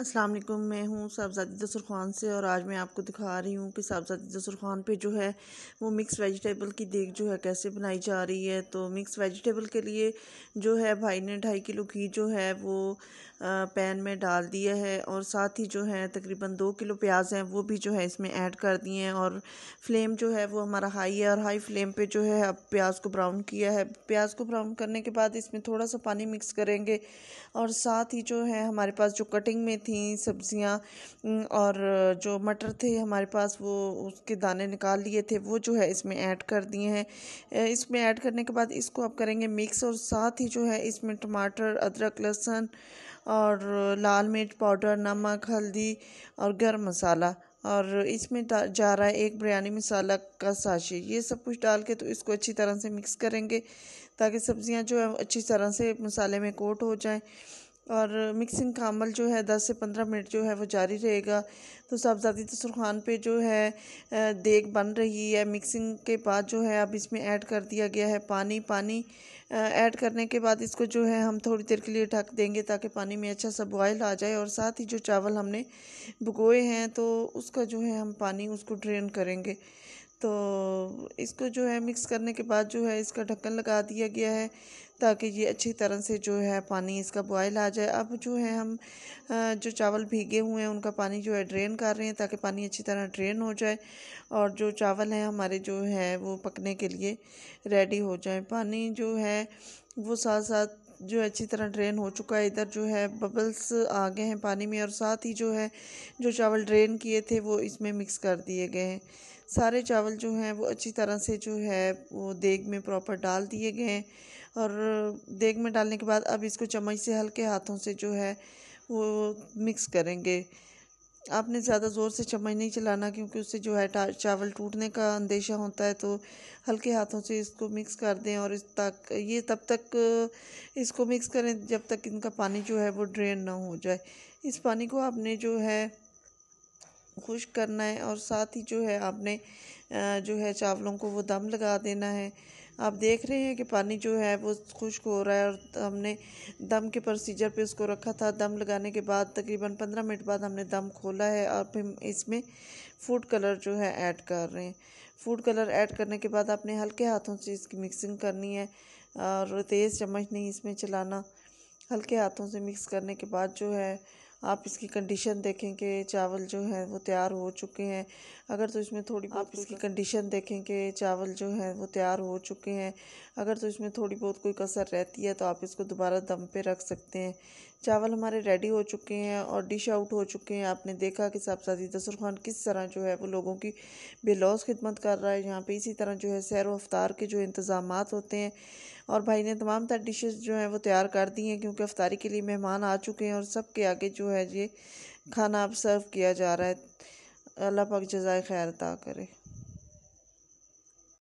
अस्सलाम वालेकुम मैं हूँ साहबजादी दस्तरखान से और आज मैं आपको दिखा रही हूँ कि साहबजादी दस्तरखान पे जो है वो मिक्स वेजिटेबल की देग जो है कैसे बनाई जा रही है तो मिक्स वेजिटेबल के लिए जो है भाई ने ढाई किलो घी जो है वो पैन में डाल दिया है और साथ ही जो है तकरीबन दो किलो प्याज हैं वो भी जो है इसमें ऐड कर दिए हैं और फ्लेम जो है वो हमारा हाई है और हाई फ्लेम पर जो है अब प्याज को ब्राउन किया है प्याज को ब्राउन करने के बाद इसमें थोड़ा सा पानी मिक्स करेंगे और साथ ही जो है हमारे पास जो कटिंग में थी सब्जियां और जो मटर थे हमारे पास वो उसके दाने निकाल लिए थे वो जो है इसमें ऐड कर दिए हैं इसमें ऐड करने के बाद इसको आप करेंगे मिक्स और साथ ही जो है इसमें टमाटर अदरक लहसुन और लाल मिर्च पाउडर नमक हल्दी और गर्म मसाला और इसमें जा रहा है एक बिरयानी मसाला का साशी ये सब कुछ डाल के तो इसको अच्छी तरह से मिक्स करेंगे ताकि सब्ज़ियाँ जो है अच्छी तरह से मसाले में कोट हो जाएं और मिक्सिंग का अमल जो है दस से पंद्रह मिनट जो है वो जारी रहेगा तो साबजादी तसरखान पे जो है देग बन रही है मिक्सिंग के बाद जो है अब इसमें ऐड कर दिया गया है पानी पानी ऐड करने के बाद इसको जो है हम थोड़ी देर के लिए ढक देंगे ताकि पानी में अच्छा सा बॉयल आ जाए और साथ ही जो चावल हमने भगोए हैं तो उसका जो है हम पानी उसको ड्रेन करेंगे तो इसको जो है मिक्स करने के बाद जो है इसका ढक्कन लगा दिया गया है ताकि ये अच्छी तरह से जो है पानी इसका बॉयल आ जाए अब जो है हम जो चावल भीगे हुए हैं उनका पानी जो है ड्रेन कर रहे हैं ताकि पानी अच्छी तरह ड्रेन हो जाए और जो चावल हैं हमारे जो है वो पकने के लिए रेडी हो जाए पानी जो है वो साथ साथ जो अच्छी तरह ड्रेन हो चुका है इधर जो है बबल्स आ गए हैं पानी में और साथ ही जो है जो चावल ड्रेन किए थे वो इसमें मिक्स कर दिए गए हैं सारे चावल जो हैं वो अच्छी तरह से जो है वो देग में प्रॉपर डाल दिए गए और देग में डालने के बाद अब इसको चम्मच से हल्के हाथों से जो है वो मिक्स करेंगे आपने ज़्यादा ज़ोर से चम्मच नहीं चलाना क्योंकि उससे जो है चावल टूटने का अंदेशा होता है तो हल्के हाथों से इसको मिक्स कर दें और इस तक ये तब तक इसको मिक्स करें जब तक इनका पानी जो है वो ड्रेन ना हो जाए इस पानी को आपने जो है खुश करना है और साथ ही जो है आपने जो है चावलों को वो दम लगा देना है आप देख रहे हैं कि पानी जो है वो खुश्क हो रहा है और हमने दम के प्रोसीजर पे उसको रखा था दम लगाने के बाद तकरीबन पंद्रह मिनट बाद हमने दम खोला है और फिर इसमें फूड कलर जो है ऐड कर रहे हैं फूड कलर ऐड करने के बाद आपने हल्के हाथों से इसकी मिक्सिंग करनी है और तेज़ चम्मच नहीं इसमें चलाना हल्के हाथों से मिक्स करने के बाद जो है आप इसकी कंडीशन देखें कि चावल जो है वो तैयार हो चुके हैं अगर तो इसमें थोड़ी आप इसकी कंडीशन देखें कि चावल जो है वो तैयार हो चुके हैं अगर तो इसमें थोड़ी बहुत कोई कसर रहती है तो आप इसको दोबारा दम पे रख सकते हैं चावल हमारे रेडी हो चुके हैं और डिश आउट हो चुके हैं आपने देखा कि दसर खान किस तरह जो है वो लोगों की बेलौस खिदमत कर रहा है यहाँ पर इसी तरह जो है सैर व अफ्तार के जो इंतज़ाम होते हैं और भाई ने तमाम तर डिशेज़ जो हैं वो तैयार कर दी हैं क्योंकि अफ्तारी के लिए मेहमान आ चुके हैं और सब के आगे जो है है जी खाना अब सर्व किया जा रहा है अल्लाह पाक जजाय खैर अता करे